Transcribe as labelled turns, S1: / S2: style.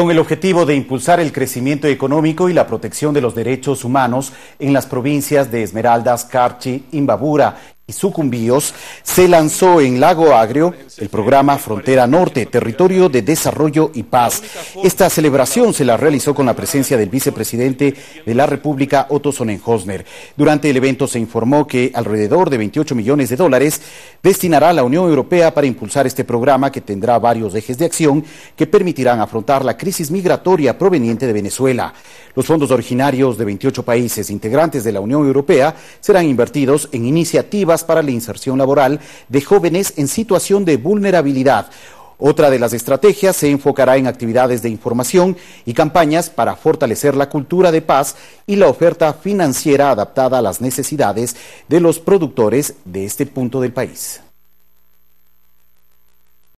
S1: Con el objetivo de impulsar el crecimiento económico y la protección de los derechos humanos en las provincias de Esmeraldas, Carchi, Imbabura y Sucumbíos, se lanzó en Lago Agrio el programa Frontera Norte, Territorio de Desarrollo y Paz. Esta celebración se la realizó con la presencia del vicepresidente de la República, Otto Sonnenhosner. Durante el evento se informó que alrededor de 28 millones de dólares destinará la Unión Europea para impulsar este programa que tendrá varios ejes de acción que permitirán afrontar la crisis migratoria proveniente de Venezuela. Los fondos originarios de 28 países integrantes de la Unión Europea serán invertidos en iniciativas para la inserción laboral de jóvenes en situación de vulnerabilidad. Otra de las estrategias se enfocará en actividades de información y campañas para fortalecer la cultura de paz y la oferta financiera adaptada a las necesidades de los productores de este punto del país.